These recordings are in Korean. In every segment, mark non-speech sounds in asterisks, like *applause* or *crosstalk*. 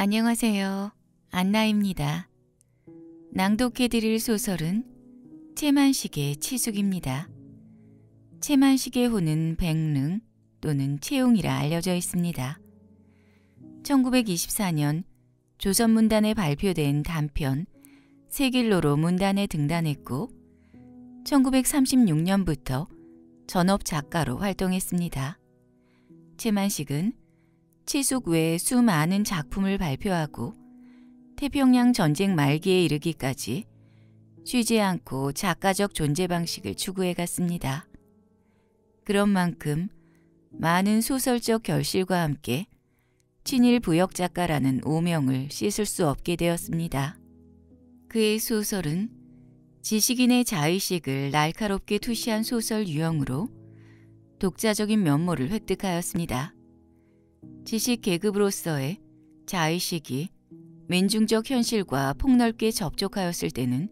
안녕하세요. 안나입니다. 낭독해드릴 소설은 채만식의 치숙입니다. 채만식의 호는 백릉 또는 채용이라 알려져 있습니다. 1924년 조선문단에 발표된 단편 세길로로 문단에 등단했고 1936년부터 전업작가로 활동했습니다. 채만식은 치숙 외에 수많은 작품을 발표하고 태평양 전쟁 말기에 이르기까지 쉬지 않고 작가적 존재 방식을 추구해 갔습니다. 그런 만큼 많은 소설적 결실과 함께 친일 부역 작가라는 오명을 씻을 수 없게 되었습니다. 그의 소설은 지식인의 자의식을 날카롭게 투시한 소설 유형으로 독자적인 면모를 획득하였습니다. 지식 계급으로서의 자의식이 민중적 현실과 폭넓게 접촉하였을 때는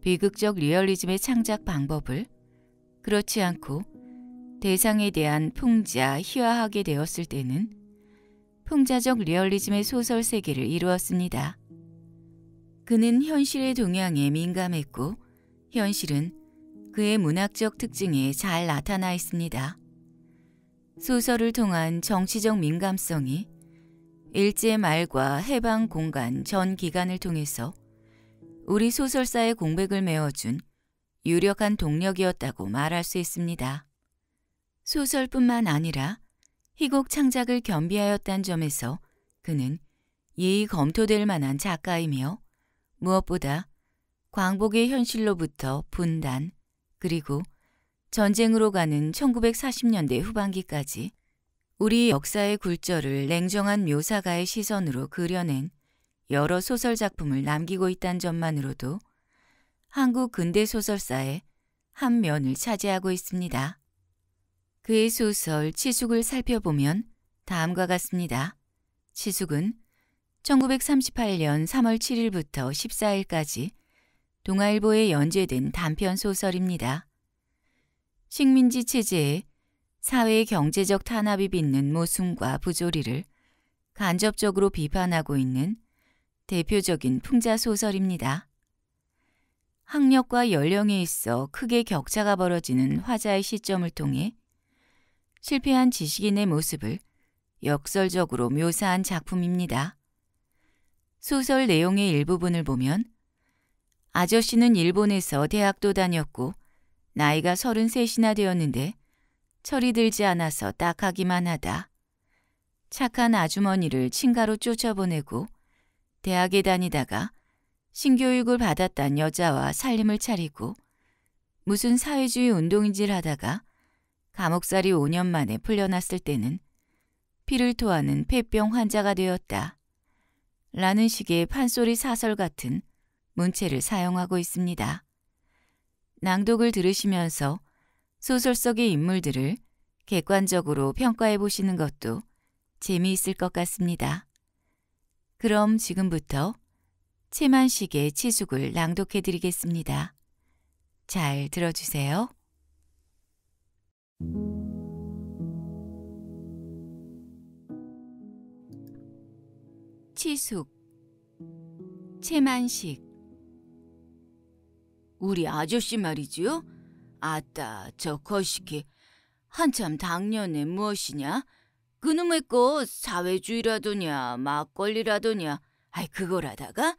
비극적 리얼리즘의 창작 방법을 그렇지 않고 대상에 대한 풍자 희화하게 되었을 때는 풍자적 리얼리즘의 소설 세계를 이루었습니다. 그는 현실의 동향에 민감했고 현실은 그의 문학적 특징에 잘 나타나 있습니다. 소설을 통한 정치적 민감성이 일제 말과 해방 공간 전 기간을 통해서 우리 소설사의 공백을 메워준 유력한 동력이었다고 말할 수 있습니다. 소설뿐만 아니라 희곡 창작을 겸비하였다는 점에서 그는 예의 검토될 만한 작가이며 무엇보다 광복의 현실로부터 분단 그리고 전쟁으로 가는 1940년대 후반기까지 우리 역사의 굴절을 냉정한 묘사가의 시선으로 그려낸 여러 소설 작품을 남기고 있다는 점만으로도 한국 근대 소설사의 한 면을 차지하고 있습니다. 그의 소설 치숙을 살펴보면 다음과 같습니다. 치숙은 1938년 3월 7일부터 14일까지 동아일보에 연재된 단편 소설입니다. 식민지 체제에 사회의 경제적 탄압이 빚는 모순과 부조리를 간접적으로 비판하고 있는 대표적인 풍자 소설입니다. 학력과 연령에 있어 크게 격차가 벌어지는 화자의 시점을 통해 실패한 지식인의 모습을 역설적으로 묘사한 작품입니다. 소설 내용의 일부분을 보면 아저씨는 일본에서 대학도 다녔고 나이가 서른셋이나 되었는데 철이 들지 않아서 딱하기만 하다. 착한 아주머니를 친가로 쫓아보내고 대학에 다니다가 신교육을 받았단 여자와 살림을 차리고 무슨 사회주의 운동인질 하다가 감옥살이 5년 만에 풀려났을 때는 피를 토하는 폐병 환자가 되었다. 라는 식의 판소리 사설 같은 문체를 사용하고 있습니다. 낭독을 들으시면서 소설 속의 인물들을 객관적으로 평가해 보시는 것도 재미있을 것 같습니다. 그럼 지금부터 채만식의 치숙을 낭독해 드리겠습니다. 잘 들어주세요. 치숙 채만식 우리 아저씨 말이지요? 아따 저 거시기 한참 당년에 무엇이냐? 그놈의 거 사회주의라더냐 막걸리라더냐 아이 그걸 하다가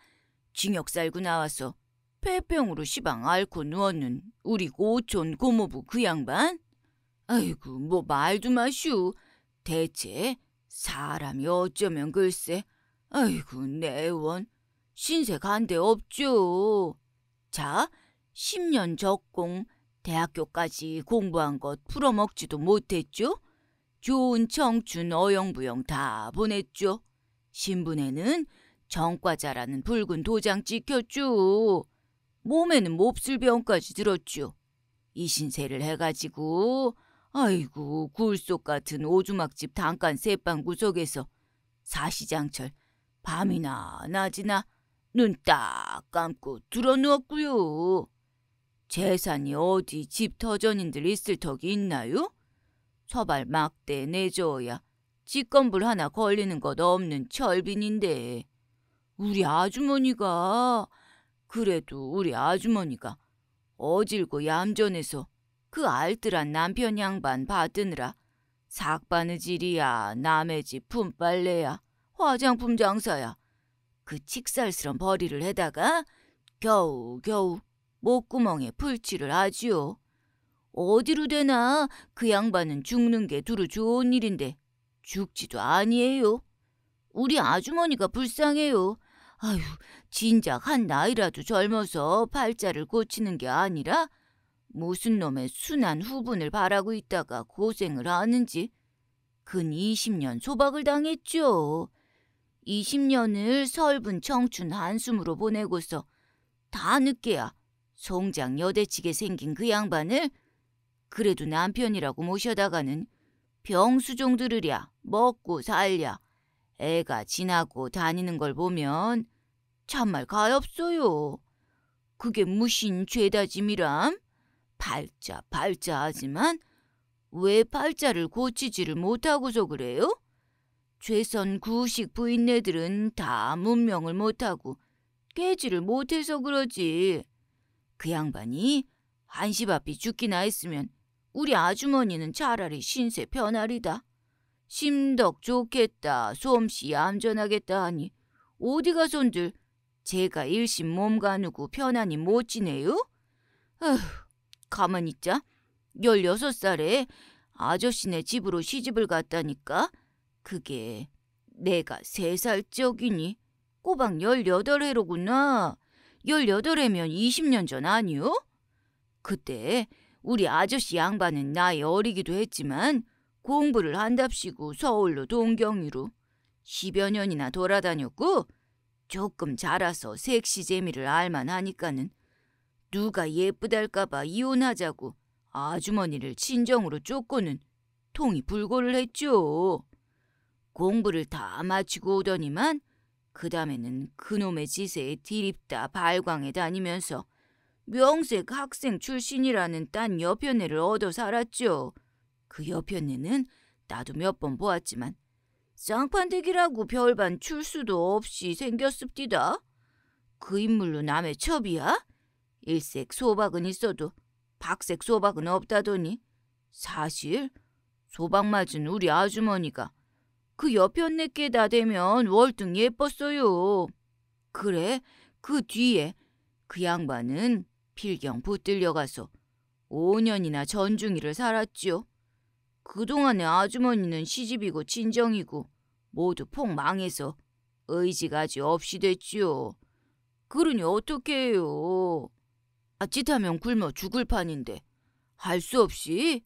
징역 살고 나와서 폐병으로 시방 앓고 누웠는 우리 고촌 고모부 그 양반? 아이고 뭐 말도 마슈 대체 사람이 어쩌면 글쎄 아이고 내원 신세 간 데 없죠 자 10년 적공, 대학교까지 공부한 것 풀어먹지도 못했죠. 좋은 청춘 어영부영 다 보냈죠. 신분에는 정과자라는 붉은 도장 찍혔죠. 몸에는 몹쓸병까지 들었죠. 이 신세를 해가지고 아이고 굴속 같은 오두막집 단칸 새빵 구석에서 사시장철 밤이나 낮이나 눈 딱 감고 들어누웠고요. 재산이 어디 집 터전인들 있을 턱이 있나요? 서발 막대 내줘야 직건불 하나 걸리는 것 없는 철빈인데 우리 아주머니가 그래도 우리 아주머니가 어질고 얌전해서 그 알뜰한 남편 양반 받드느라 삭바느질이야 남의 집 품빨래야 화장품 장사야 그 칙살스런 벌이를 해다가 겨우 겨우 목구멍에 불치를 하지요. 어디로 되나 그 양반은 죽는 게 두루 좋은 일인데 죽지도 아니에요. 우리 아주머니가 불쌍해요. 아휴 진작 한 나이라도 젊어서 팔자를 고치는 게 아니라 무슨 놈의 순한 후분을 바라고 있다가 고생을 하는지 근 20년 소박을 당했죠. 20년을 설분 청춘 한숨으로 보내고서 다 늦게야 송장 여대치게 생긴 그 양반을 그래도 남편이라고 모셔다가는 병수종 들으랴 먹고 살랴 애가 지나고 다니는 걸 보면 참말 가엾어요. 그게 무신 죄다짐이람? 팔자 팔자 하지만 왜 팔자를 고치지를 못하고서 그래요? 죄선 구식 부인네들은 다 문명을 못하고 깨지를 못해서 그러지. 그 양반이 한시 앞이 죽기나 했으면 우리 아주머니는 차라리 신세 변하리다. 심덕 좋겠다, 솜씨 얌전하겠다 하니 어디 가손들 제가 일심 몸 가누고 편하니못 지내요? 어휴, 가만 있자. 열여섯 살에 아저씨네 집으로 시집을 갔다니까. 그게 내가 세 살 적이니 꼬박 열여덟 해로구나. 18에면 20년 전 아니요? 그때 우리 아저씨 양반은 나이 어리기도 했지만 공부를 한답시고 서울로 동경이로 10여 년이나 돌아다녔고 조금 자라서 섹시 재미를 알만하니까는 누가 예쁘달까봐 이혼하자고 아주머니를 친정으로 쫓고는 통이 불고를 했죠. 공부를 다 마치고 오더니만 그 다음에는 그놈의 지세에 디립다 발광에 다니면서 명색 학생 출신이라는 딴여편네를 얻어 살았죠. 그여편네는 나도 몇 번 보았지만 쌍판대기라고 별반 출수도 없이 생겼습디다. 그 인물로 남의 첩이야? 일색 소박은 있어도 박색 소박은 없다더니 사실 소박 맞은 우리 아주머니가 그 옆에 언니께 다대면 월등 예뻤어요. 그래? 그 뒤에 그 양반은 필경 붙들려 가서 5년이나 전중이를 살았지요. 그동안에 아주머니는 시집이고 친정이고 모두 폭망해서 의지가지 없이 됐지요. 그러니 어떡해요. 아찔하면 굶어 죽을 판인데 할 수 없이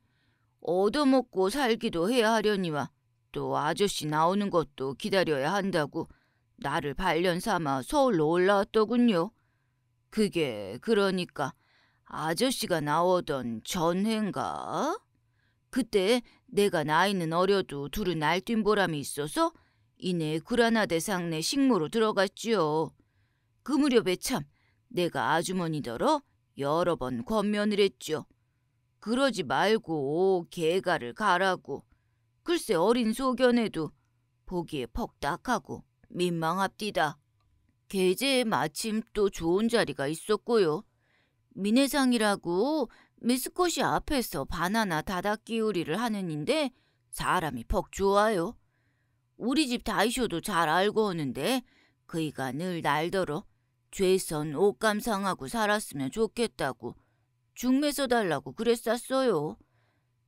얻어먹고 살기도 해야 하려니와 또 아저씨 나오는 것도 기다려야 한다고 나를 발련 삼아 서울로 올라왔더군요. 그게 그러니까 아저씨가 나오던 전해가 그때 내가 나이는 어려도 둘은 날뛴 보람이 있어서 이내 구라나대 상내 식모로 들어갔지요. 그 무렵에 참 내가 아주머니더러 여러 번 권면을 했지요. 그러지 말고 개가를 가라고. 글쎄 어린 소견에도 보기에 퍽딱하고 민망합디다. 계제에 마침 또 좋은 자리가 있었고요. 미네상이라고 미스코시 앞에서 바나나 다닥 끼우리를 하는인데 사람이 퍽 좋아요. 우리 집 다이쇼도 잘 알고 오는데 그이가 늘 날더러 죄선 옷감상하고 살았으면 좋겠다고 중매서 달라고 그랬었어요.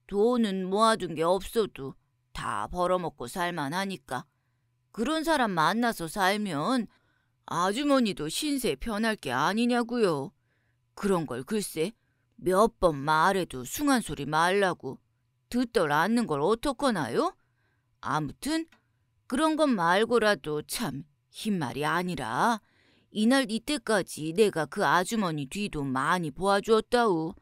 돈은 모아둔 게 없어도 다 벌어먹고 살만하니까 그런 사람 만나서 살면 아주머니도 신세 편할 게 아니냐고요. 그런 걸 글쎄 몇 번 말해도 숭한 소리 말라고 듣덜 않는 걸 어떡하나요? 아무튼 그런 것 말고라도 참 흰말이 아니라 이날 이때까지 내가 그 아주머니 뒤도 많이 보아주었다우.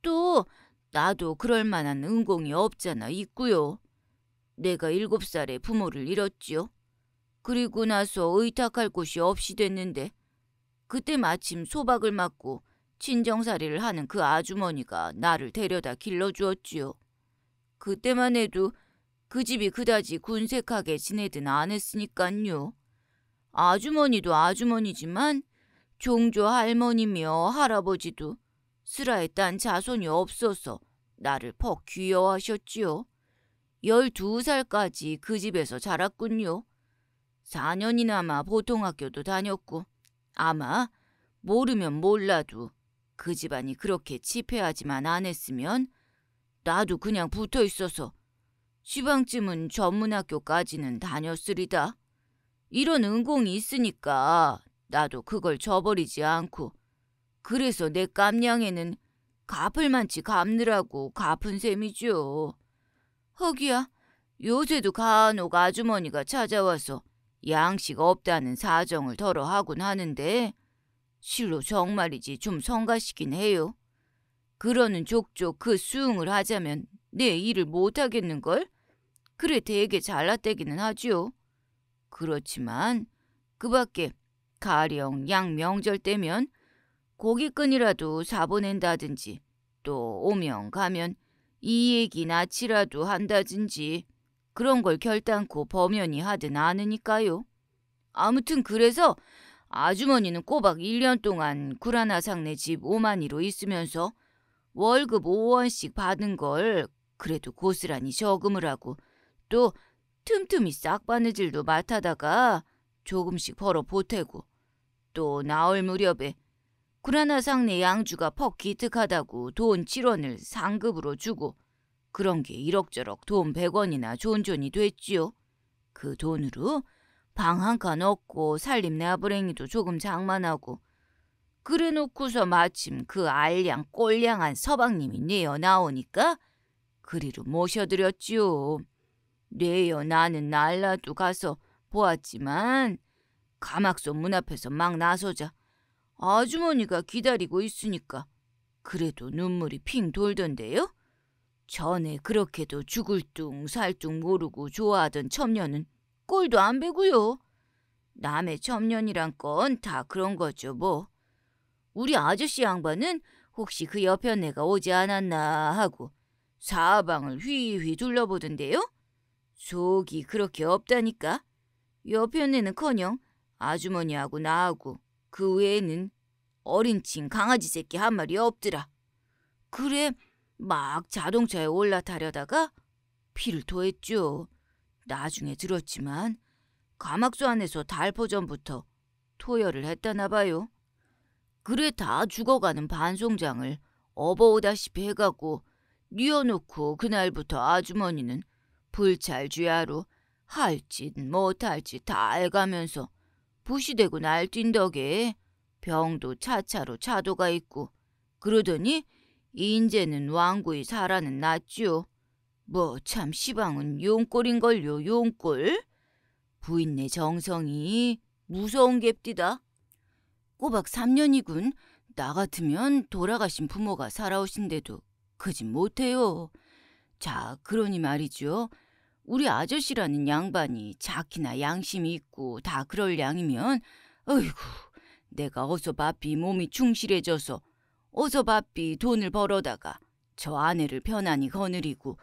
또 나도 그럴 만한 은공이 없잖아 있구요 내가 일곱 살에 부모를 잃었지요. 그리고 나서 의탁할 곳이 없이 됐는데 그때 마침 소박을 맞고 친정살이를 하는 그 아주머니가 나를 데려다 길러주었지요. 그때만 해도 그 집이 그다지 군색하게 지내든 안했으니깐요. 아주머니도 아주머니지만 종조 할머니며 할아버지도 슬아의 딴 자손이 없어서 나를 퍽 귀여워하셨지요. 열두 살까지그 집에서 자랐군요. 4년이나마 보통학교도 다녔고 아마 모르면 몰라도 그 집안이 그렇게 치폐하지만 안했으면 나도 그냥 붙어 있어서 시방쯤은 전문학교까지는 다녔으리다. 이런 은공이 있으니까 나도 그걸 저버리지 않고 그래서 내 깜냥에는 갚을 만치 갚느라고 갚은 셈이죠. 허기야, 요새도 간혹 아주머니가 찾아와서 양식 없다는 사정을 덜어 하곤 하는데 실로 정말이지 좀 성가시긴 해요. 그러는 족족 그 수응을 하자면 내 일을 못하겠는걸? 그래 되게 잘라떼기는 하지요. 그렇지만 그 밖에 가령 양 명절 때면 고기끈이라도 사보낸다든지 또 오면 가면 이익이나 치라도 한다든지 그런 걸 결단코 범연히 하든 않으니까요. 아무튼 그래서 아주머니는 꼬박 1년 동안 구라나 상네 집5만이로 있으면서 월급 5원씩 받은 걸 그래도 고스란히 저금을 하고 또 틈틈이 싹바느질도 맡아다가 조금씩 벌어 보태고 또 나올 무렵에 구라나상 내 양주가 퍽 기특하다고 돈 7원을 상급으로 주고 그런 게 이럭저럭 돈 100원이나 존존이 됐지요. 그 돈으로 방 한 칸 얻고 살림 내 아부랭이도 조금 장만하고 그래 놓고서 마침 그 알량 꼴량한 서방님이 내어 나오니까 그리로 모셔드렸지요. 내여 나는 날라도 가서 보았지만 가막소 문 앞에서 막 나서자 아주머니가 기다리고 있으니까 그래도 눈물이 핑 돌던데요? 전에 그렇게도 죽을 둥 살 둥 모르고 좋아하던 첨녀는 꼴도 안 배고요. 남의 첨년이란 건 다 그런 거죠 뭐. 우리 아저씨 양반은 혹시 그 옆에 내가 오지 않았나 하고 사방을 휘휘 둘러보던데요. 속이 그렇게 없다니까. 옆에 내는커녕 아주머니하고 나하고 그 외에는 어린 친 강아지 새끼 한 마리 없더라. 그래 막 자동차에 올라타려다가 피를 토했죠. 나중에 들었지만 가막소 안에서 달포전부터 토열을 했다나 봐요. 그래 다 죽어가는 반송장을 업어오다시피 해가고 뉘어놓고 그날부터 아주머니는 불찰주야로 할짓 못할 짓다 해가면서 부시되고 날뛴 덕에 병도 차차로 차도가 있고 그러더니 인제는 왕구이 사라는낫지요뭐 참 시방은 용꼴인걸요 용꼴. 부인네 정성이 무서운 갭디다. 꼬박 3년이군. 나 같으면 돌아가신 부모가 살아오신데도 그집 못해요. 자 그러니 말이죠. 우리 아저씨라는 양반이 자키나 양심이 있고 다 그럴 양이면 어이구 내가 어서 바삐 몸이 충실해져서 어서 바삐 돈을 벌어다가 저 아내를 편안히 거느리고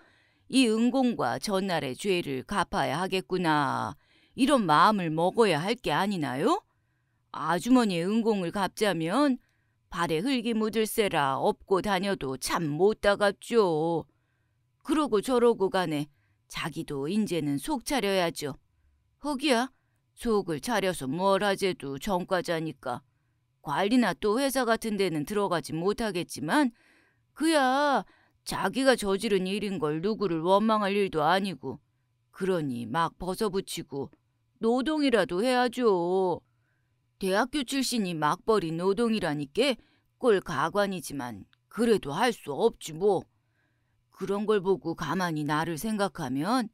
이 은공과 전날의 죄를 갚아야 하겠구나 이런 마음을 먹어야 할 게 아니나요? 아주머니의 은공을 갚자면 발에 흙이 묻을세라 업고 다녀도 참 못다갑죠. 그러고 저러고 가네. 자기도 인제는 속 차려야죠. 허기야, 속을 차려서 뭘 하재도 전과자니까. 관리나 또 회사 같은 데는 들어가지 못하겠지만 그야 자기가 저지른 일인 걸 누구를 원망할 일도 아니고 그러니 막 벗어붙이고 노동이라도 해야죠. 대학교 출신이 막벌이 노동이라니께 꼴 가관이지만 그래도 할 수 없지 뭐. 그런 걸 보고 가만히 나를 생각하면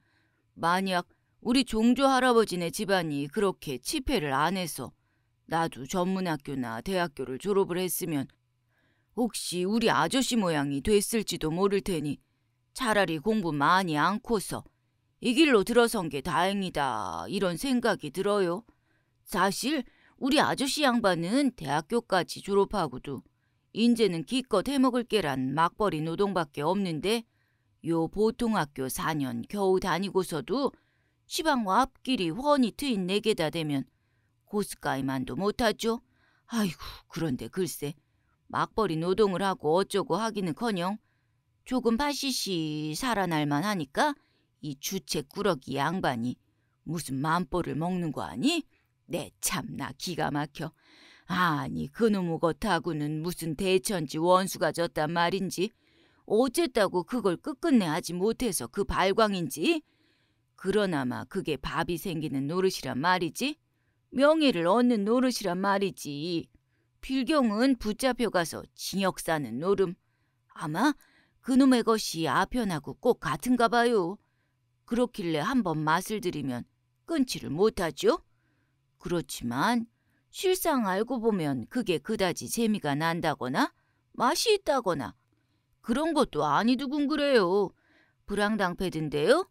만약 우리 종조 할아버지네 집안이 그렇게 치폐를안 해서 나도 전문학교나 대학교를 졸업을 했으면 혹시 우리 아저씨 모양이 됐을지도 모를 테니 차라리 공부 많이 안 코서 이 길로 들어선 게 다행이다 이런 생각이 들어요. 사실 우리 아저씨 양반은 대학교까지 졸업하고도 인제는 기껏 해먹을 게란 막벌이 노동밖에 없는데 요 보통학교 4년 겨우 다니고서도 시방과 앞길이 훤히 트인 내게다 되면 고스가이만도 못하죠. 아이고 그런데 글쎄 막벌이 노동을 하고 어쩌고 하기는커녕 조금 바시시 살아날만 하니까 이 주책 꾸러기 양반이 무슨 맘보를 먹는 거 아니? 내 참나 기가 막혀. 아니 그놈의 것하고는 무슨 대천지 원수가 졌단 말인지 어쨌다고 그걸 끝끝내 하지 못해서 그 발광인지? 그러나마 그게 밥이 생기는 노릇이란 말이지? 명예를 얻는 노릇이란 말이지. 필경은 붙잡혀가서 징역 사는 노름. 아마 그놈의 것이 아편하고 꼭 같은가 봐요. 그렇길래 한번 맛을 들이면 끊지를 못하죠. 그렇지만 실상 알고 보면 그게 그다지 재미가 난다거나 맛이 있다거나 그런 것도 아니두군 그래요. 불황당패든데요?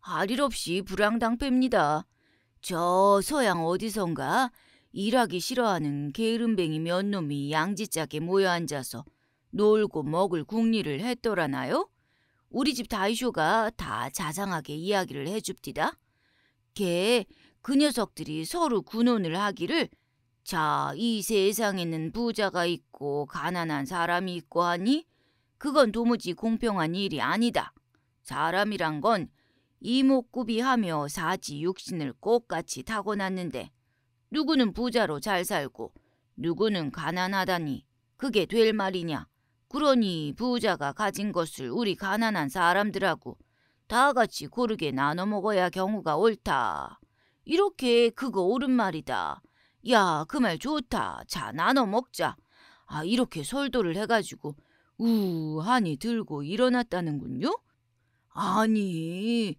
할 일 없이 불황당패입니다. 저 서양 어디선가 일하기 싫어하는 게으름뱅이 몇 놈이 양지짝에 모여 앉아서 놀고 먹을 궁리를 했더라나요? 우리 집 다이쇼가 다 자상하게 이야기를 해줍디다. 걔 그 녀석들이 서로 군혼을 하기를 자, 이 세상에는 부자가 있고 가난한 사람이 있고 하니 그건 도무지 공평한 일이 아니다. 사람이란 건 이목구비하며 사지육신을 꽃같이 타고났는데 누구는 부자로 잘 살고 누구는 가난하다니 그게 될 말이냐. 그러니 부자가 가진 것을 우리 가난한 사람들하고 다 같이 고르게 나눠 먹어야 경우가 옳다. 이렇게 그거 옳은 말이다. 야, 그 말 좋다. 자, 나눠 먹자. 아, 이렇게 설도를 해가지고 우한이 들고 일어났다는군요? 아니,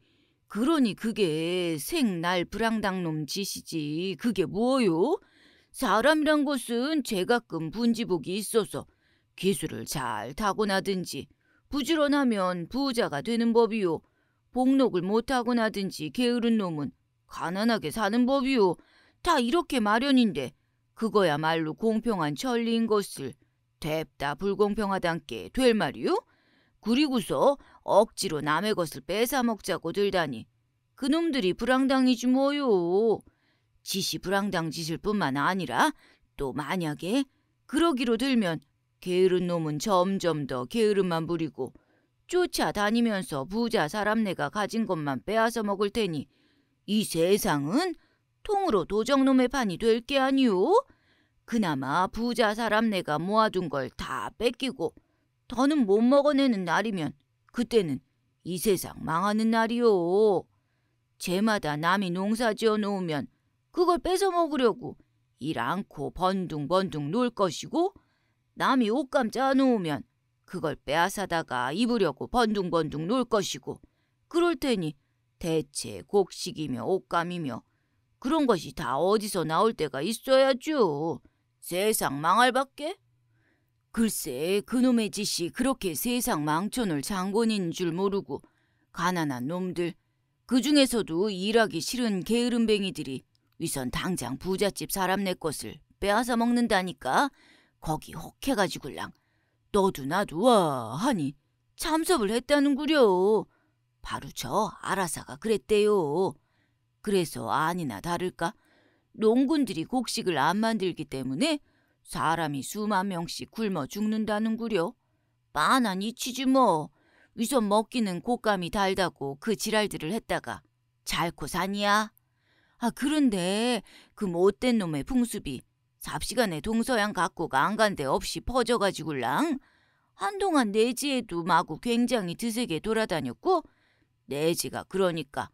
그러니 그게 생날 불황당놈 짓이지 그게 뭐요? 사람이란 것은 제가끔 분지복이 있어서 기술을 잘 타고나든지 부지런하면 부자가 되는 법이요. 복록을 못하고나든지 게으른 놈은 가난하게 사는 법이요. 다 이렇게 마련인데 그거야말로 공평한 천리인 것을 됐다 불공평하단께 될 말이요? 그리고서 억지로 남의 것을 뺏어 먹자고 들다니 그놈들이 불황당이지 뭐요. 지시 불황당 짓을 뿐만 아니라 또 만약에 그러기로 들면 게으른 놈은 점점 더 게으름만 부리고 쫓아다니면서 부자 사람네가 가진 것만 빼앗아 먹을 테니 이 세상은 통으로 도적놈의 판이 될 게 아니오? 그나마 부자 사람 내가 모아둔 걸 다 뺏기고 더는 못 먹어내는 날이면 그때는 이 세상 망하는 날이요. 제마다 남이 농사 지어 놓으면 그걸 뺏어 먹으려고 일 않고 번둥번둥 놀 것이고 남이 옷감 짜 놓으면 그걸 빼앗아다가 입으려고 번둥번둥 놀 것이고 그럴 테니 대체 곡식이며 옷감이며 그런 것이 다 어디서 나올 때가 있어야죠. 세상 망할 밖에? 글쎄 그놈의 짓이 그렇게 세상 망촌을 장본인 줄 모르고 가난한 놈들 그 중에서도 일하기 싫은 게으름뱅이들이 위선 당장 부잣집 사람내 것을 빼앗아 먹는다니까 거기 혹해가지고랑 너도 나도 와 하니 참섭을 했다는구려 바로 저 아라사가 그랬대요 그래서 아니나 다를까 농군들이 곡식을 안 만들기 때문에 사람이 수만 명씩 굶어 죽는다는구려. 빤한이 치지 뭐. 위선 먹기는 곶감이 달다고 그 지랄들을 했다가 잘코 산이야. 아 그런데 그 못된 놈의 풍습이 삽시간에 동서양 각국 안간데 없이 퍼져가지고랑 한동안 내지에도 마구 굉장히 드세게 돌아다녔고 내지가 그러니까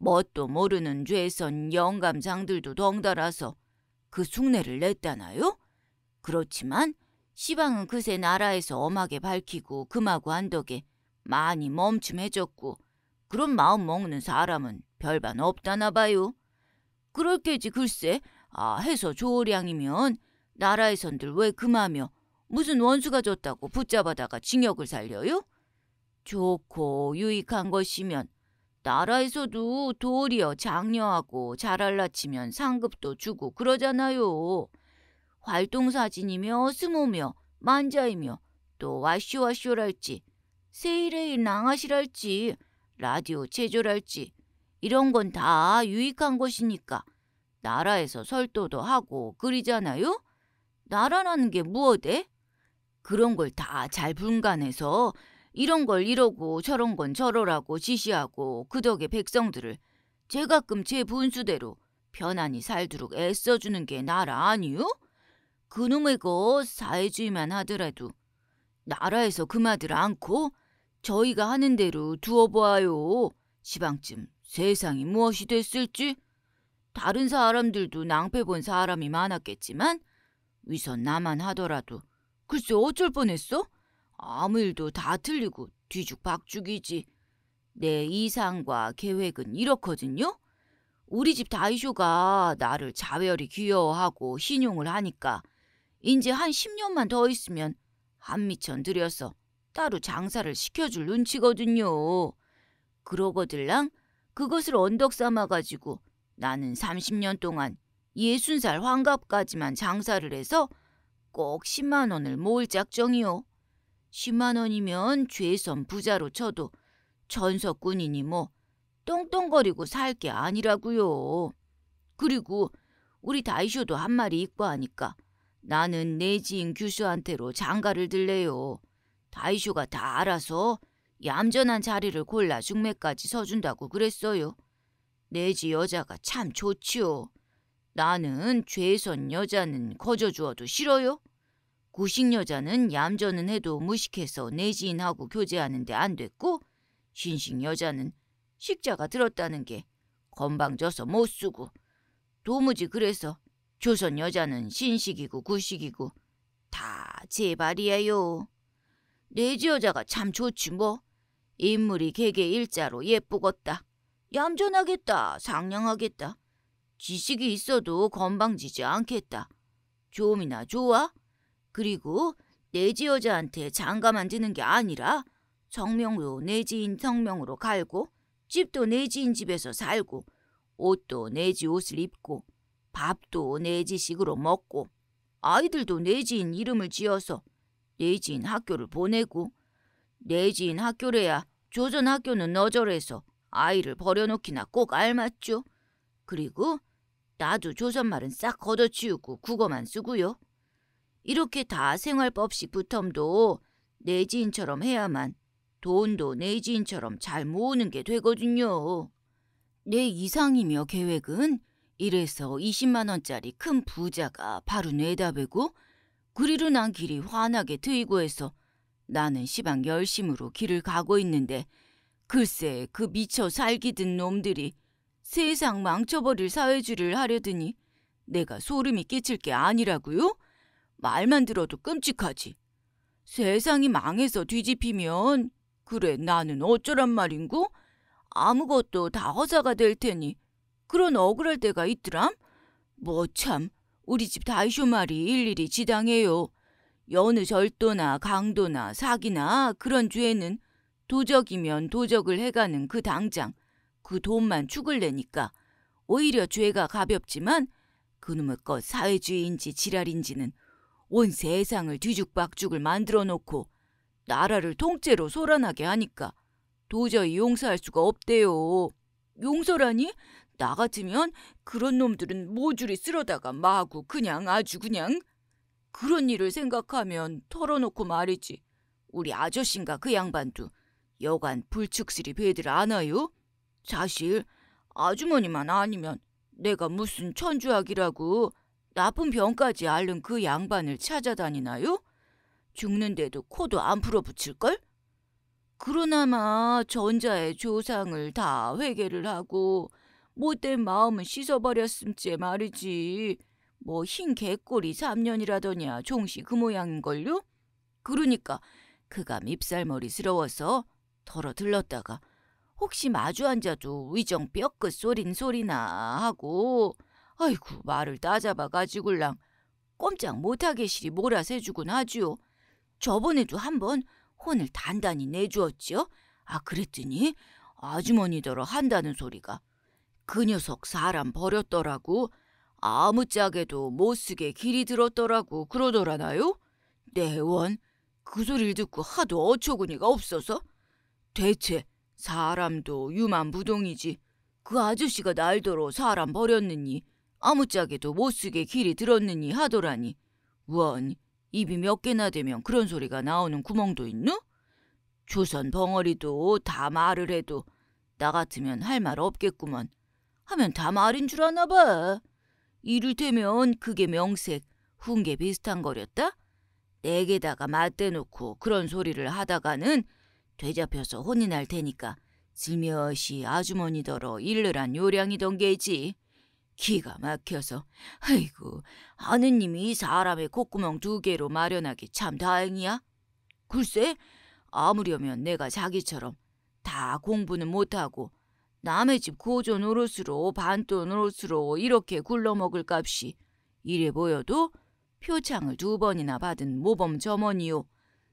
뭣도 모르는 죄선 영감상들도 덩달아서 그 숭례를 냈다나요? 그렇지만 시방은 그새 나라에서 엄하게 밝히고 금하고 한 덕에 많이 멈춤해졌고 그런 마음 먹는 사람은 별반 없다나 봐요. 그럴게지 글쎄 아 해서 조량이면 나라에선들 왜 금하며 무슨 원수가 졌다고 붙잡아다가 징역을 살려요? 좋고 유익한 것이면 나라에서도 도리어 장려하고 잘알라치면 상급도 주고 그러잖아요. 활동사진이며 스모며 만자이며 또 와쇼와쇼랄지 세일에일 낭아시랄지 라디오 제조랄지 이런 건 다 유익한 것이니까 나라에서 설도도 하고 그리잖아요. 나라라는 게 무엇에? 그런 걸 다 잘 분간해서 이런 걸 이러고 저런 건 저러라고 지시하고 그 덕에 백성들을 제가끔 제 분수대로 편안히 살도록 애써주는 게 나라 아니요? 그놈의 거 사회주의만 하더라도 나라에서 그하들 않고 저희가 하는 대로 두어보아요. 시방쯤 세상이 무엇이 됐을지 다른 사람들도 낭패 본 사람이 많았겠지만 위선 나만 하더라도 글쎄 어쩔 뻔했어? 아무 일도 다 틀리고 뒤죽박죽이지. 내 이상과 계획은 이렇거든요. 우리 집 다이쇼가 나를 자별히 귀여워하고 신용을 하니까 이제 한 10년만 더 있으면 한미천 들여서 따로 장사를 시켜줄 눈치거든요. 그러거들랑 그것을 언덕 삼아가지고 나는 30년 동안 예순살 환갑까지만 장사를 해서 꼭 10만 원을 모을 작정이요. 10만 원이면 죄선 부자로 쳐도 전석군이니 뭐 똥똥거리고 살 게 아니라고요. 그리고 우리 다이쇼도 한 마리 있고 하니까 나는 내 지인 규수한테로 장가를 들래요. 다이쇼가 다 알아서 얌전한 자리를 골라 중매까지 서준다고 그랬어요. 내지 여자가 참 좋지요. 나는 죄선 여자는 거저 주어도 싫어요. 구식 여자는 얌전은 해도 무식해서 내지인하고 교제하는데 안 됐고 신식 여자는 식자가 들었다는 게 건방져서 못 쓰고 도무지 그래서 조선 여자는 신식이고 구식이고 다 제발이에요. 내지 여자가 참 좋지 뭐. 인물이 개개 일자로 예쁘겠다. 얌전하겠다. 상냥하겠다. 지식이 있어도 건방지지 않겠다. 좀이나 좋아? 그리고 내지 여자한테 장가 만드는 게 아니라 성명으로 내지인 성명으로 갈고 집도 내지인 집에서 살고 옷도 내지 옷을 입고 밥도 내지식으로 먹고 아이들도 내지인 이름을 지어서 내지인 학교를 보내고 내지인 학교래야 조선 학교는 너절해서 아이를 버려놓기나 꼭 알맞죠. 그리고 나도 조선말은 싹 걷어치우고 국어만 쓰고요. 이렇게 다 생활법식 부텀도 내 지인처럼 해야만 돈도 내 지인처럼 잘 모으는 게 되거든요. 내 이상이며 계획은 이래서 20만 원짜리 큰 부자가 바로 내다베고 그리로 난 길이 환하게 트이고 해서 나는 시방 열심으로 길을 가고 있는데 글쎄 그 미쳐 살기 든 놈들이 세상 망쳐버릴 사회주의를 하려더니 내가 소름이 끼칠 게 아니라고요? 말만 들어도 끔찍하지. 세상이 망해서 뒤집히면 그래 나는 어쩌란 말인구? 아무것도 다 허사가 될 테니 그런 억울할 때가 있더람? 뭐 참 우리 집 다이쇼 말이 일일이 지당해요. 여느 절도나 강도나 사기나 그런 죄는 도적이면 도적을 해가는 그 당장 그 돈만 축을 내니까 오히려 죄가 가볍지만 그놈의 것 사회주의인지 지랄인지는 온 세상을 뒤죽박죽을 만들어 놓고 나라를 통째로 소란하게 하니까 도저히 용서할 수가 없대요. 용서라니? 나 같으면 그런 놈들은 모조리 쓸어다가 마구 그냥 아주 그냥 그런 일을 생각하면 털어놓고 말이지. 우리 아저씨인가 그 양반도 여간 불측실리 배들 않아요? 사실 아주머니만 아니면 내가 무슨 천주학이라고 나쁜 병까지 앓는 그 양반을 찾아다니나요? 죽는데도 코도 안 풀어붙일걸? 그러나마 전자의 조상을 다 회개를 하고 못된 마음은 씻어버렸음째 말이지. 뭐 흰 개꼬리 3년이라더냐 종시 그 모양인걸요? 그러니까 그가 밉살머리스러워서 털어 들렀다가 혹시 마주 앉아도 위정 뼈끝 소린 소리나 하고 아이고 말을 따잡아 가지고랑 꼼짝 못하게 시리 몰아세주곤 하지요. 저번에도 한 번 혼을 단단히 내주었지요. 아 그랬더니 아주머니더러 한다는 소리가 그 녀석 사람 버렸더라고. 아무짝에도 못쓰게 길이 들었더라고 그러더라나요? 내원 네, 그 소리를 듣고 하도 어처구니가 없어서 대체 사람도 유만부동이지 그 아저씨가 날더러 사람 버렸느니 아무짝에도 못쓰게 길이 들었느니 하더라니. 원, 입이 몇 개나 되면 그런 소리가 나오는 구멍도 있누? 조선 벙어리도 다 말을 해도 나 같으면 할 말 없겠구먼. 하면 다 말인 줄 아나 봐. 이를테면 그게 명색, 훈계 비슷한 거렸다? 내게다가 맞대놓고 그런 소리를 하다가는 되잡혀서 혼이 날 테니까 슬며시 아주머니더러 일르란 요량이던 게지. 기가 막혀서 아이고 하느님이 사람의 콧구멍 두 개로 마련하기 참 다행이야. 글쎄 아무려면 내가 자기처럼 다 공부는 못하고 남의 집 고조 노릇으로 반돈 노릇으로 이렇게 굴러먹을 값이 이래 보여도 표창을 두 번이나 받은 모범 점원이요.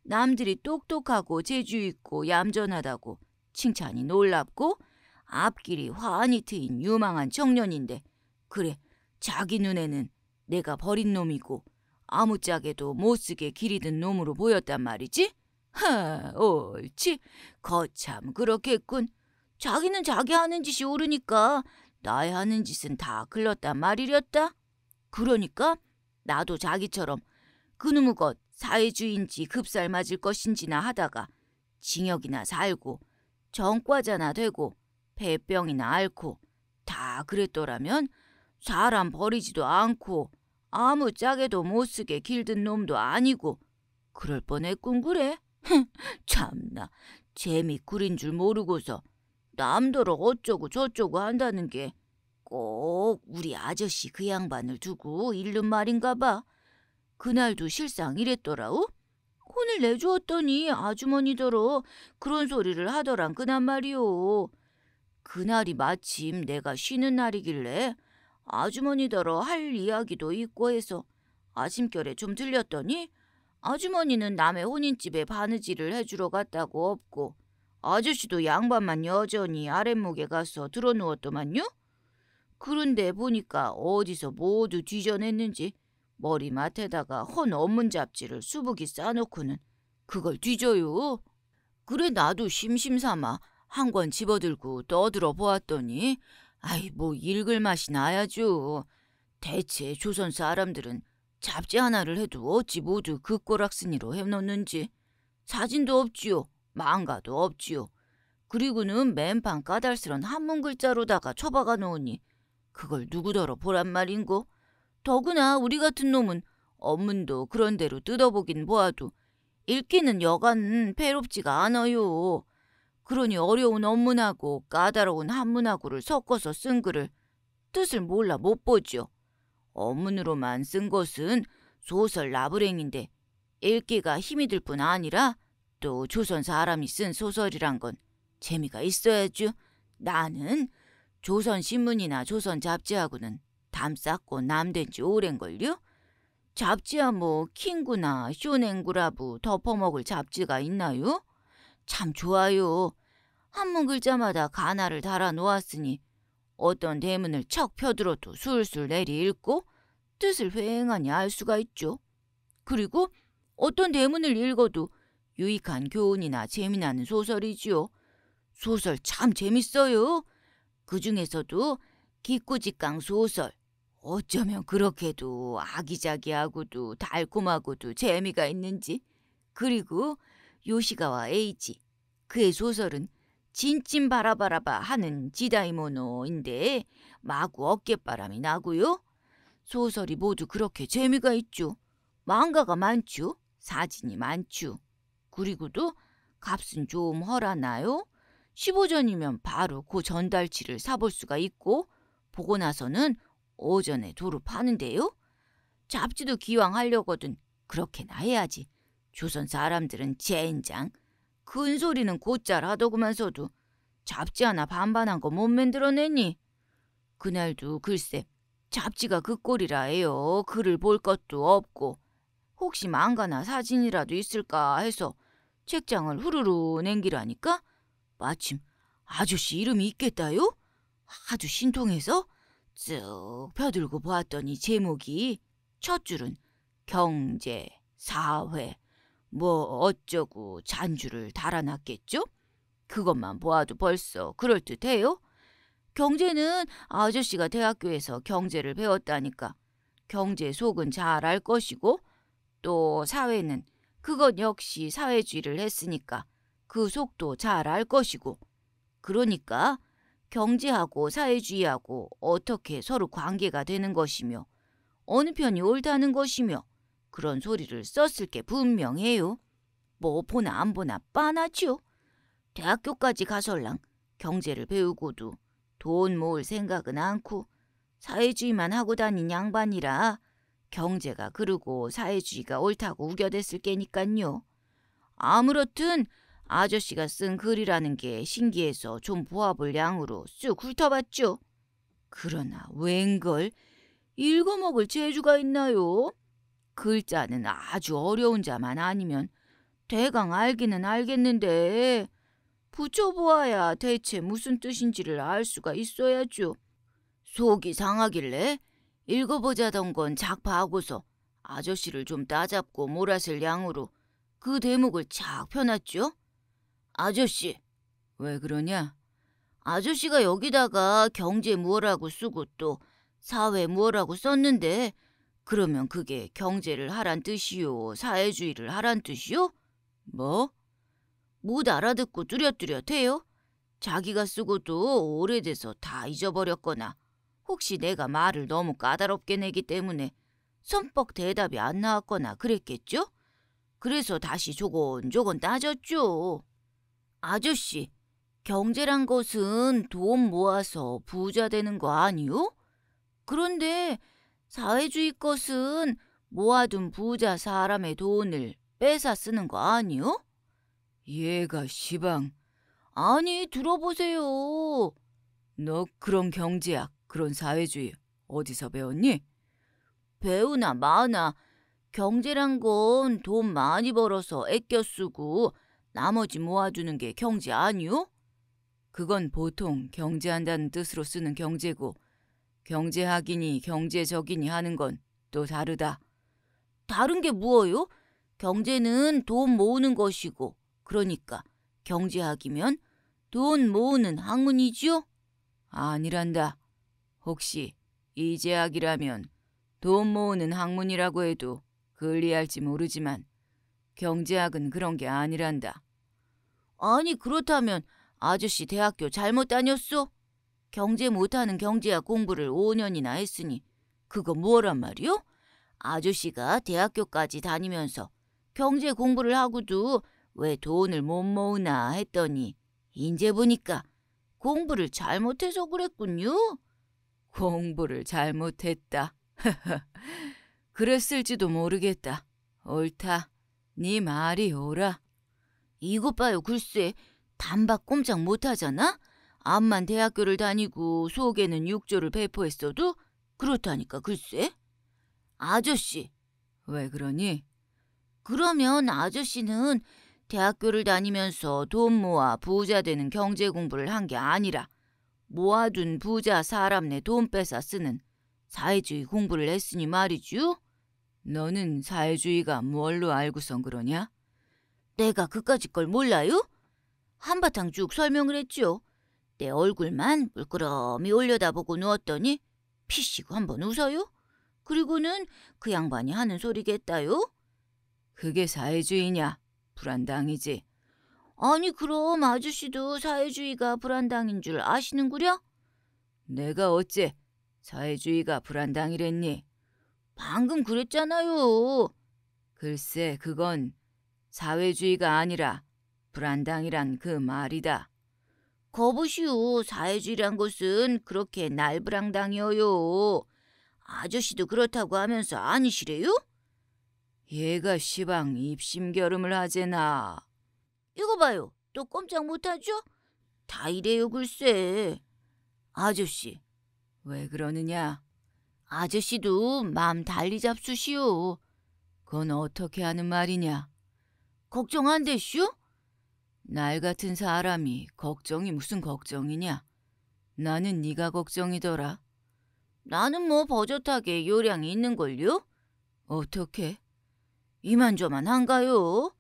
남들이 똑똑하고 재주 있고 얌전하다고 칭찬이 놀랍고 앞길이 환히 트인 유망한 청년인데 그래, 자기 눈에는 내가 버린 놈이고 아무짝에도 못쓰게 기리던 놈으로 보였단 말이지? 하, 옳지. 거참 그렇겠군. 자기는 자기 하는 짓이 옳으니까 나의 하는 짓은 다 글렀단 말이렸다. 그러니까 나도 자기처럼 그놈의 것 사회주의인지 급살 맞을 것인지나 하다가 징역이나 살고 정과자나 되고 배병이나 앓고 다 그랬더라면 사람 버리지도 않고 아무 짝에도 못 쓰게 길든 놈도 아니고 그럴 뻔했군 그래? 참나 재미 구린 줄 모르고서 남들러 어쩌고 저쩌고 한다는 게 꼭 우리 아저씨 그 양반을 두고 잃는 말인가 봐. 그날도 실상 이랬더라우. 혼을 내주었더니 아주머니더러 그런 소리를 하더란 그날 말이오. 그날이 마침 내가 쉬는 날이길래 아주머니더러 할 이야기도 있고 해서 아침결에 좀 들렸더니 아주머니는 남의 혼인집에 바느질을 해주러 갔다고 없고 아저씨도 양반만 여전히 아랫목에 가서 들어누웠더만요. 그런데 보니까 어디서 모두 뒤져냈는지 머리맡에다가 헌 업문 잡지를 수북이 싸놓고는 그걸 뒤져요. 그래 나도 심심삼아 한 권 집어들고 떠들어 보았더니 아이 뭐 읽을 맛이 나야죠. 대체 조선 사람들은 잡지 하나를 해도 어찌 모두 그 꼬락스니로 해놓는지 사진도 없지요. 망가도 없지요. 그리고는 맨판 까달스런 한문 글자로다가 쳐박아 놓으니 그걸 누구더러 보란 말인고? 더구나 우리 같은 놈은 업문도 그런대로 뜯어보긴 보아도 읽기는 여간 패롭지가 음, 않아요. 그러니 어려운 원문하고 까다로운 한문하고를 섞어서 쓴 글을 뜻을 몰라 못보지요 어문으로만 쓴 것은 소설 라브랭인데 읽기가 힘이 들 뿐 아니라 또 조선 사람이 쓴 소설이란 건 재미가 있어야죠. 나는 조선 신문이나 조선 잡지하고는 담 쌓고 남된 지 오랜걸요. 잡지야 뭐 킹구나 쇼냉구라부 덮어먹을 잡지가 있나요? 참 좋아요. 한문 글자마다 가나를 달아 놓았으니 어떤 대문을 척 펴들어도 술술 내리 읽고 뜻을 휑하니 알 수가 있죠. 그리고 어떤 대문을 읽어도 유익한 교훈이나 재미나는 소설이지요. 소설 참 재밌어요. 그 중에서도 기꾸지깡 소설. 어쩌면 그렇게도 아기자기하고도 달콤하고도 재미가 있는지. 그리고 요시가와 에이지 그의 소설은 진찜 바라바라바 하는 지다이모노인데 마구 어깨바람이 나고요. 소설이 모두 그렇게 재미가 있죠. 망가가 많죠. 사진이 많죠. 그리고도 값은 좀 허라나요. 15전이면 바로 그 전달치를 사볼 수가 있고 보고 나서는 오전에 도로 파는데요. 잡지도 기왕 하려거든 그렇게나 해야지. 조선 사람들은 젠장 큰소리는 곧잘 하더구만서도 잡지 하나 반반한 거 못 만들어내니 그날도 글쎄 잡지가 그 꼴이라 해요 글을 볼 것도 없고 혹시 망가나 사진이라도 있을까 해서 책장을 후루루 냉기라니까 마침 아저씨 이름이 있겠다요? 아주 신통해서 쭉 펴들고 보았더니 제목이 첫 줄은 경제, 사회, 뭐 어쩌고 잔주를 달아놨겠죠? 그것만 보아도 벌써 그럴듯해요. 경제는 아저씨가 대학교에서 경제를 배웠다니까 경제 속은 잘 알 것이고 또 사회는 그것 역시 사회주의를 했으니까 그 속도 잘 알 것이고 그러니까 경제하고 사회주의하고 어떻게 서로 관계가 되는 것이며 어느 편이 옳다는 것이며 그런 소리를 썼을 게 분명해요. 뭐 보나 안 보나 빤하죠 대학교까지 가설랑 경제를 배우고도 돈 모을 생각은 않고 사회주의만 하고 다닌 양반이라 경제가 그르고 사회주의가 옳다고 우겨댔을 게니깐요. 아무렇든 아저씨가 쓴 글이라는 게 신기해서 좀 보아볼 양으로 쑥 훑어봤죠. 그러나 웬걸 읽어먹을 재주가 있나요? 글자는 아주 어려운 자만 아니면 대강 알기는 알겠는데 붙여보아야 대체 무슨 뜻인지를 알 수가 있어야죠. 속이 상하길래 읽어보자던 건 작파하고서 아저씨를 좀 따잡고 몰아실 양으로 그 대목을 착 펴놨죠. 아저씨. 왜 그러냐? 아저씨가 여기다가 경제 무어라고 쓰고 또 사회 무어라고 썼는데 그러면 그게 경제를 하란 뜻이요, 사회주의를 하란 뜻이요? 뭐? 못 알아듣고 뚜렷뚜렷해요? 자기가 쓰고도 오래돼서 다 잊어버렸거나 혹시 내가 말을 너무 까다롭게 내기 때문에 선뻑 대답이 안 나왔거나 그랬겠죠? 그래서 다시 조곤조곤 따졌죠. 아저씨, 경제란 것은 돈 모아서 부자 되는 거 아니요? 그런데 사회주의 것은 모아둔 부자 사람의 돈을 뺏어 쓰는 거 아니요? 얘가 시방. 아니, 들어보세요. 너 그런 경제학, 그런 사회주의 어디서 배웠니? 배우나 마나 경제란 건 돈 많이 벌어서 애껴 쓰고 나머지 모아주는 게 경제 아니요? 그건 보통 경제한다는 뜻으로 쓰는 경제고 경제학이니 경제적이니 하는 건 또 다르다. 다른 게 뭐예요? 경제는 돈 모으는 것이고 그러니까 경제학이면 돈 모으는 학문이지요? 아니란다. 혹시 이재학이라면 돈 모으는 학문이라고 해도 글리할지 모르지만 경제학은 그런 게 아니란다. 아니 그렇다면 아저씨 대학교 잘못 다녔어 경제 못하는 경제학 공부를 5년이나 했으니 그거 뭐란 말이요? 아저씨가 대학교까지 다니면서 경제 공부를 하고도 왜 돈을 못 모으나 했더니 인제 보니까 공부를 잘못해서 그랬군요. 공부를 잘못했다. *laughs* 그랬을지도 모르겠다. 옳다. 네 말이 옳아. 이것 봐요. 글쎄 단박 꼼짝 못하잖아. 암만 대학교를 다니고 속에는 육조를 배포했어도 그렇다니까 글쎄. 아저씨. 왜 그러니? 그러면 아저씨는 대학교를 다니면서 돈 모아 부자 되는 경제 공부를 한 게 아니라 모아둔 부자 사람네 돈 뺏어 쓰는 사회주의 공부를 했으니 말이죠. 너는 사회주의가 뭘로 알고선 그러냐? 내가 그까짓 걸 몰라요? 한바탕 쭉 설명을 했지요. 내 얼굴만 물끄러미 올려다보고 누웠더니 피식 한번 웃어요. 그리고는 그 양반이 하는 소리겠다요. 그게 사회주의냐? 불안당이지. 아니 그럼 아저씨도 사회주의가 불안당인 줄 아시는구려? 내가 어째 사회주의가 불안당이랬니? 방금 그랬잖아요. 글쎄 그건 사회주의가 아니라 불안당이란 그 말이다. 거부시오 사회주의란 것은 그렇게 날부랑당이어요. 아저씨도 그렇다고 하면서 아니시래요? 얘가 시방 입심결음을 하제나. 이거 봐요. 또 꼼짝 못하죠? 다 이래요 글쎄. 아저씨. 왜 그러느냐? 아저씨도 마음 달리 잡수시오. 그건 어떻게 하는 말이냐? 걱정 안 되시오? 날 같은 사람이 걱정이 무슨 걱정이냐? 나는 네가 걱정이더라. 나는 뭐 버젓하게 요량이 있는걸요? 어떻게? 이만저만 한가요?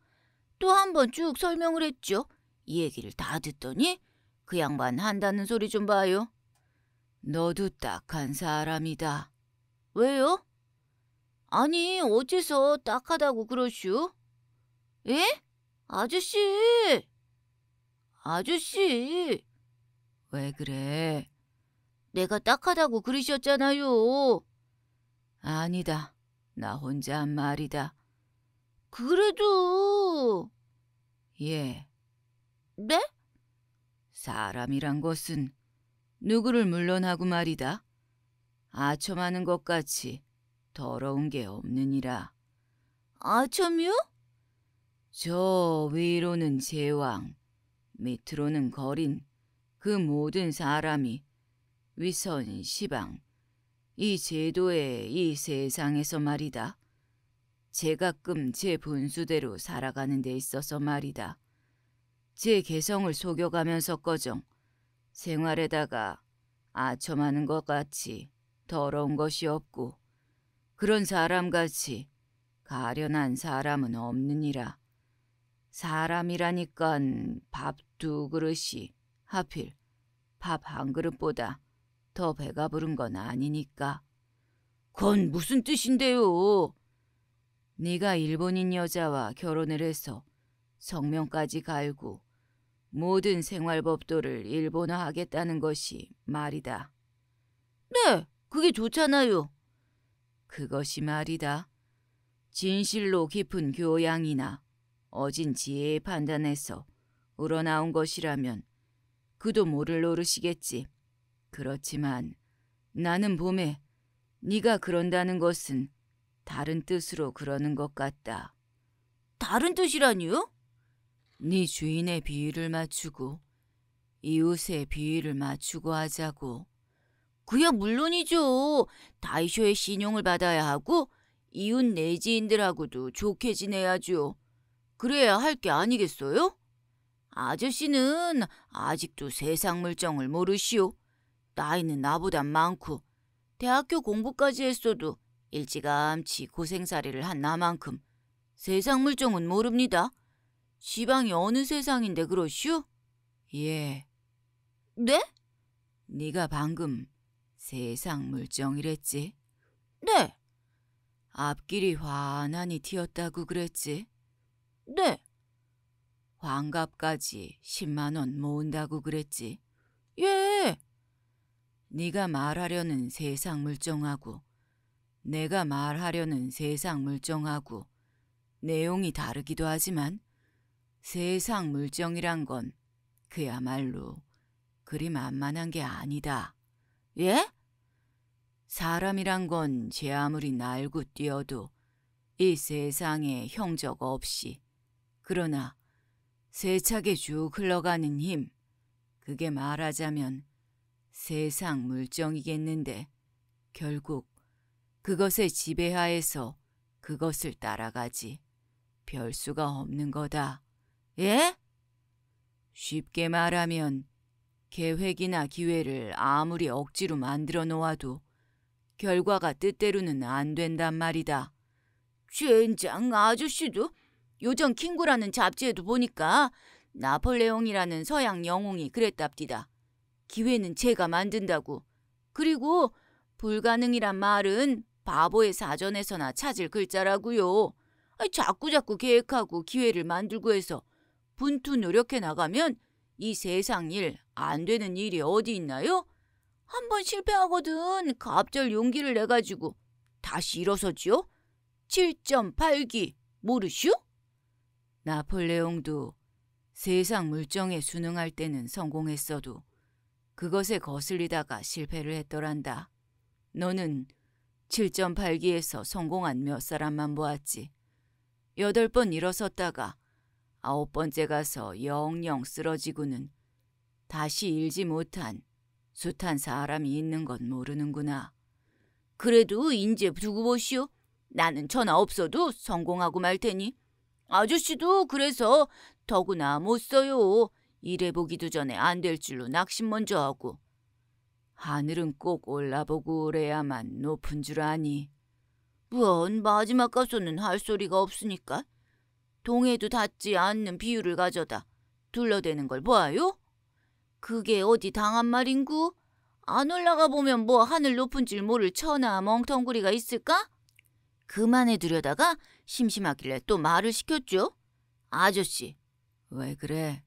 또 한 번 쭉 설명을 했죠. 이 얘기를 다 듣더니 그 양반 한다는 소리 좀 봐요. 너도 딱한 사람이다. 왜요? 아니 어째서 딱하다고 그러슈? 에? 예? 아저씨! 아저씨. 왜 그래? 내가 딱하다고 그러셨잖아요. 아니다. 나 혼자 한 말이다. 그래도. 예. 네? 사람이란 것은 누구를 물러나고 말이다. 아첨하는 것 같이 더러운 게 없느니라. 아첨이요? 저 위로는 제왕, 밑으로는 거린 그 모든 사람이 위선, 시방, 이 제도의 이 세상에서 말이다. 제가끔 제 분수대로 살아가는 데 있어서 말이다. 제 개성을 속여가면서 꺼정 생활에다가 아첨하는 것 같이 더러운 것이 없고 그런 사람같이 가련한 사람은 없느니라. 사람이라니깐 밥두 그릇이 하필 밥 한 그릇보다 더 배가 부른 건 아니니까. 그건 무슨 뜻인데요? 네가 일본인 여자와 결혼을 해서 성명까지 갈고 모든 생활법도를 일본화하겠다는 것이 말이다. 네, 그게 좋잖아요. 그것이 말이다. 진실로 깊은 교양이나 어진 지혜의 판단에서 우러나온 것이라면 그도 모를 노릇이겠지. 그렇지만 나는 봄에 네가 그런다는 것은 다른 뜻으로 그러는 것 같다. 다른 뜻이라니요? 네 주인의 비위를 맞추고 이웃의 비위를 맞추고 하자고. 그야 물론이죠. 다이쇼의 신용을 받아야 하고 이웃 내지인들하고도 좋게 지내야죠. 그래야 할 게 아니겠어요? 아저씨는 아직도 세상 물정을 모르시오. 나이는 나보다 많고 대학교 공부까지 했어도 일찌감치 고생살이를 한 나만큼 세상 물정은 모릅니다. 지방이 어느 세상인데 그러시오? 예. 네? 네가 방금 세상 물정이랬지? 네. 앞길이 환하니 튀었다고 그랬지? 네. 방갑까지 10만 원 모은다고 그랬지. 예. 네가 말하려는 세상 물정하고 내가 말하려는 세상 물정하고 내용이 다르기도 하지만 세상 물정이란 건 그야말로 그리 만만한 게 아니다. 예? 사람이란 건 제 아무리 날고 뛰어도 이 세상에 형적 없이 그러나 세차게 쭉 흘러가는 힘, 그게 말하자면 세상 물정이겠는데 결국 그것의 지배하에서 그것을 따라가지 별 수가 없는 거다. 예? 쉽게 말하면 계획이나 기회를 아무리 억지로 만들어 놓아도 결과가 뜻대로는 안 된단 말이다. 젠장 아저씨도 요즘 킹구라는 잡지에도 보니까 나폴레옹이라는 서양 영웅이 그랬답디다. 기회는 제가 만든다고. 그리고 불가능이란 말은 바보의 사전에서나 찾을 글자라고요. 자꾸자꾸 계획하고 기회를 만들고 해서 분투 노력해 나가면 이 세상 일 안 되는 일이 어디 있나요? 한 번 실패하거든 갑절 용기를 내가지고 다시 일어서지요. 7.8기 모르슈? 나폴레옹도 세상 물정에 순응할 때는 성공했어도 그것에 거슬리다가 실패를 했더란다. 너는 7.8기에서 성공한 몇 사람만 보았지. 여덟 번 일어섰다가 아홉 번째 가서 영영 쓰러지고는 다시 일지 못한 숱한 사람이 있는 건 모르는구나. 그래도 인제 두고 보시오. 나는 전화 없어도 성공하고 말 테니 아저씨도 그래서 더구나 못 써요. 일해보기도 전에 안 될 줄로 낙심 먼저 하고. 하늘은 꼭 올라보고 그래야만 높은 줄 아니. 뭔 마지막 가서는 할 소리가 없으니까. 동해도 닿지 않는 비유를 가져다 둘러대는 걸 봐요? 그게 어디 당한 말인구? 안 올라가 보면 뭐 하늘 높은 줄 모를 처나 멍텅구리가 있을까? 그만해 두려다가 심심하길래 또 말을 시켰죠. 아저씨. 왜 그래?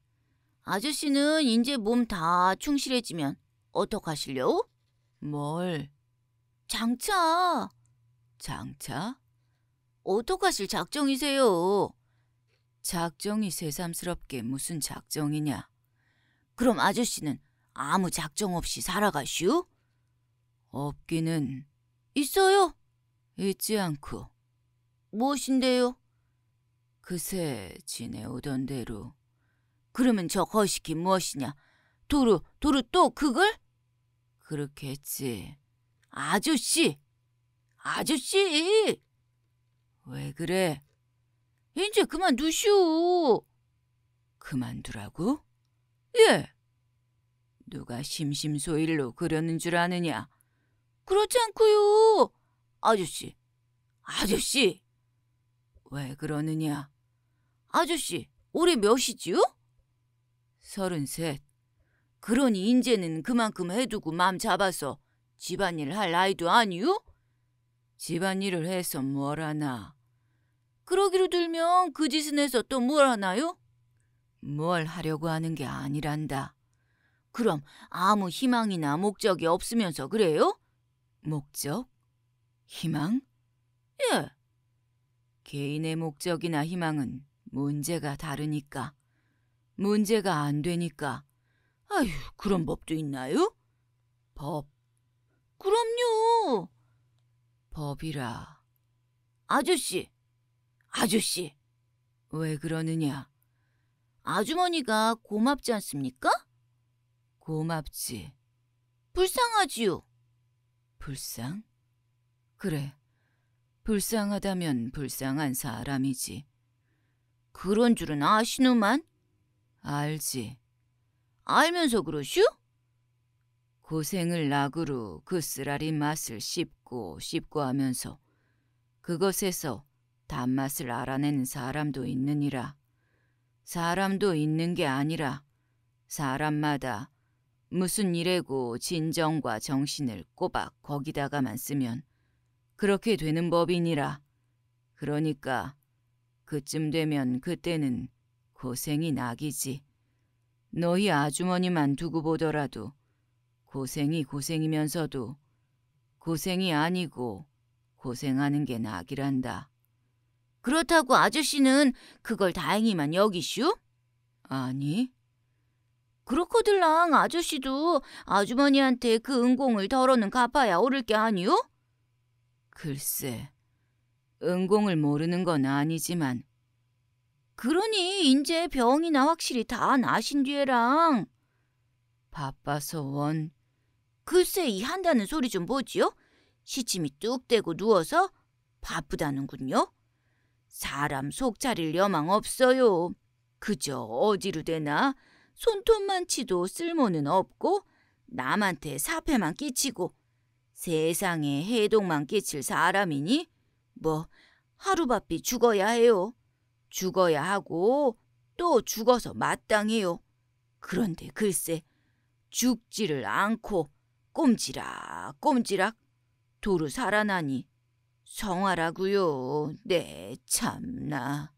아저씨는 이제 몸 다 충실해지면 어떡하실려? 우 뭘? 장차. 장차? 어떡하실 작정이세요? 작정이 새삼스럽게 무슨 작정이냐? 그럼 아저씨는 아무 작정 없이 살아가시오? 없기는 있어요. 잊지 않고. 무엇인데요? 그새 지내오던 대로. 그러면 저 거식이 무엇이냐? 도루, 도루 또 그걸? 그렇겠지. 아저씨! 아저씨! 왜 그래? 이제 그만두시오. 그만두라고? 예. 누가 심심소일로 그러는 줄 아느냐? 그렇지 않고요. 아저씨, 아저씨. 왜 그러느냐? 아저씨, 올해 몇이지요? 서른셋. 그러니 인제는 그만큼 해두고 맘 잡아서 집안일 할 나이도 아니유? 집안일을 해서 뭘 하나? 그러기로 들면 그 짓은 해서 또 뭘 하나요? 뭘 하려고 하는 게 아니란다. 그럼 아무 희망이나 목적이 없으면서 그래요? 목적? 희망? 예. 개인의 목적이나 희망은 문제가 다르니까. 문제가 안 되니까. 아휴, 그런 법도 있나요? 법. 그럼요. 법이라. 아저씨, 아저씨. 왜 그러느냐? 아주머니가 고맙지 않습니까? 고맙지. 불쌍하지요. 불쌍? 그래. 불쌍하다면 불쌍한 사람이지. 그런 줄은 아시누만? 알지. 알면서 그러슈? 고생을 낙으로 그 쓰라린 맛을 씹고 씹고 하면서 그것에서 단맛을 알아낸 사람도 있느니라. 사람도 있는 게 아니라 사람마다 무슨 일에고 진정과 정신을 꼬박 거기다가만 쓰면 그렇게 되는 법이니라. 그러니까 그쯤 되면 그때는 고생이 낙이지. 너희 아주머니만 두고 보더라도 고생이 고생이면서도 고생이 아니고 고생하는 게 낙이란다. 그렇다고 아저씨는 그걸 다행히만 여기슈? 아니. 그렇거들랑 아저씨도 아주머니한테 그 은공을 덜어는 갚아야 오를 게 아니오? 글쎄, 은공을 모르는 건 아니지만. 그러니 이제 병이나 확실히 다 나신 뒤에랑. 바빠서 원. 글쎄 이 한다는 소리 좀 보지요? 시침이 뚝 떼고 누워서 바쁘다는군요. 사람 속 차릴 여망 없어요. 그저 어지르되나 손톱만치도 쓸모는 없고 남한테 사패만 끼치고 세상에 해독만 끼칠 사람이니? 뭐 하루바삐 죽어야 해요. 죽어야 하고 또 죽어서 마땅해요. 그런데 글쎄 죽지를 않고 꼼지락 꼼지락 도로 살아나니 성화라구요네 참나.